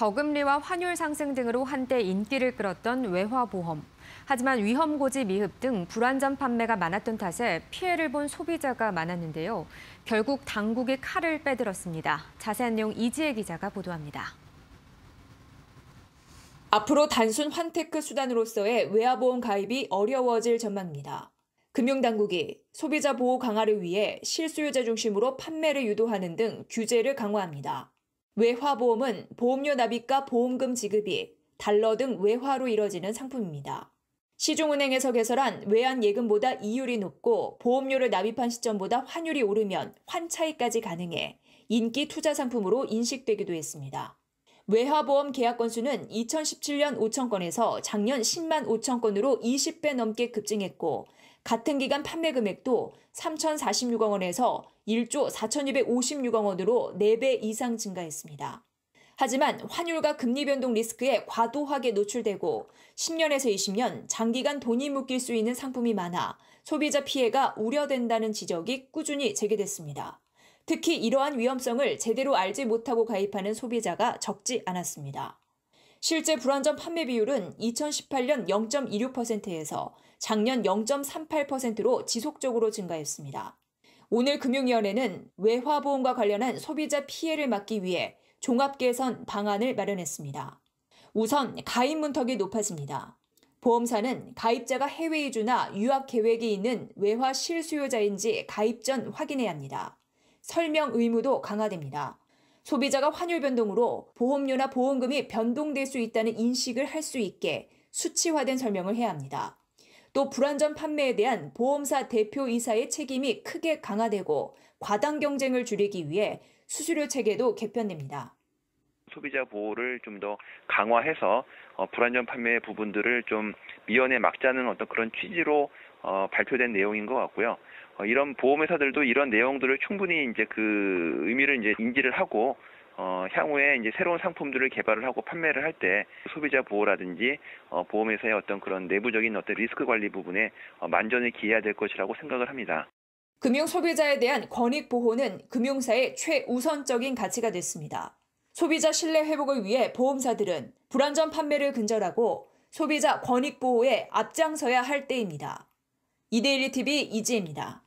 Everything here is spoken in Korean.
저금리와 환율 상승 등으로 한때 인기를 끌었던 외화보험. 하지만 위험고지 미흡 등 불안전 판매가 많았던 탓에 피해를 본 소비자가 많았는데요. 결국 당국이 칼을 빼들었습니다. 자세한 내용 이지혜 기자가 보도합니다. 앞으로 단순 환테크 수단으로서의 외화보험 가입이 어려워질 전망입니다. 금융당국이 소비자 보호 강화를 위해 실수요자 중심으로 판매를 유도하는 등 규제를 강화합니다. 외화보험은 보험료 납입과 보험금 지급이 달러 등 외화로 이뤄지는 상품입니다. 시중은행에서 개설한 외환 예금보다 이율이 높고 보험료를 납입한 시점보다 환율이 오르면 환차익까지 가능해 인기 투자 상품으로 인식되기도 했습니다. 외화보험 계약 건수는 2017년 5천 건에서 작년 10만 5천 건으로 20배 넘게 급증했고 같은 기간 판매 금액도 3,046억 원에서 1조 4,256억 원으로 4배 이상 증가했습니다. 하지만 환율과 금리 변동 리스크에 과도하게 노출되고 10년에서 20년 장기간 돈이 묶일 수 있는 상품이 많아 소비자 피해가 우려된다는 지적이 꾸준히 제기됐습니다. 특히 이러한 위험성을 제대로 알지 못하고 가입하는 소비자가 적지 않았습니다. 실제 불안전 판매 비율은 2018년 0.26%에서 작년 0.38%로 지속적으로 증가했습니다. 오늘 금융위원회는 외화보험과 관련한 소비자 피해를 막기 위해 종합개선 방안을 마련했습니다. 우선 가입 문턱이 높아집니다. 보험사는 가입자가 해외 이주나 유학 계획이 있는 외화 실수요자인지 가입 전 확인해야 합니다. 설명 의무도 강화됩니다. 소비자가 환율 변동으로 보험료나 보험금이 변동될 수 있다는 인식을 할 수 있게 수치화된 설명을 해야 합니다. 또 불안전 판매에 대한 보험사 대표이사의 책임이 크게 강화되고 과당 경쟁을 줄이기 위해 수수료 체계도 개편됩니다. 소비자 보호를 좀 더 강화해서 어, 불안전 판매 부분들을 좀 미연에 막자는 어떤 그런 취지로 어, 발표된 내용인 것 같고요. 어, 이런 보험회사들도 이런 내용들을 충분히 이제 그 의미를 이제 인지를 하고 어, 향후에 이제 새로운 상품들을 개발을 하고 판매를 할 때 소비자 보호라든지 어, 보험회사의 어떤 그런 내부적인 어떤 리스크 관리 부분에 어, 만전을 기해야 될 것이라고 생각을 합니다. 금융 소비자에 대한 권익 보호는 금융사의 최우선적인 가치가 됐습니다. 소비자 신뢰 회복을 위해 보험사들은 불안전 판매를 근절하고 소비자 권익 보호에 앞장서야 할 때입니다. 이데일리 TV 이지입니다.